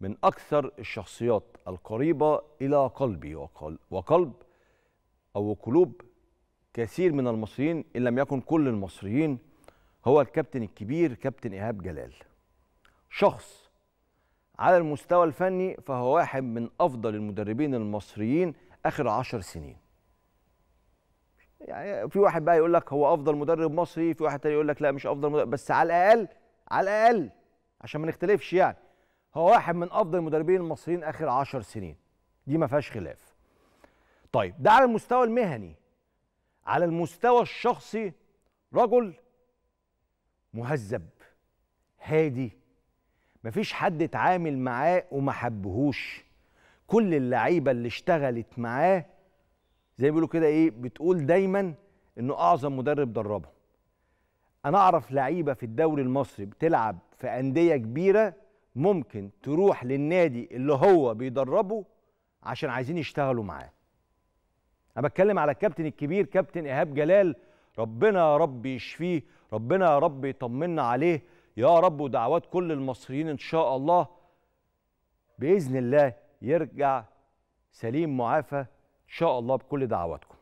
من أكثر الشخصيات القريبة إلى قلبي وقلب أو قلوب كثير من المصريين إن لم يكن كل المصريين هو الكابتن الكبير كابتن إيهاب جلال شخص على المستوى الفني فهو واحد من أفضل المدربين المصريين آخر عشر سنين يعني في واحد بقى يقول لك هو أفضل مدرب مصري في واحد تاني يقول لك لا مش أفضل مدرب بس على الأقل على الأقل عشان ما نختلفش يعني هو واحد من افضل المدربين المصريين اخر عشر سنين دي ما فيهاش خلاف طيب ده على المستوى المهني على المستوى الشخصي رجل مهذب هادي مفيش حد اتعامل معاه وما حبهوش كل اللعيبه اللي اشتغلت معاه زي ما بيقولوا كده ايه بتقول دايما انه اعظم مدرب دربهم انا اعرف لعيبه في الدوري المصري بتلعب في انديه كبيره ممكن تروح للنادي اللي هو بيدربه عشان عايزين يشتغلوا معاه انا بتكلم على الكابتن الكبير كابتن ايهاب جلال ربنا يا رب يشفيه ربنا يا رب يطمنا عليه يا رب ودعوات كل المصريين ان شاء الله باذن الله يرجع سليم معافى ان شاء الله بكل دعواتكم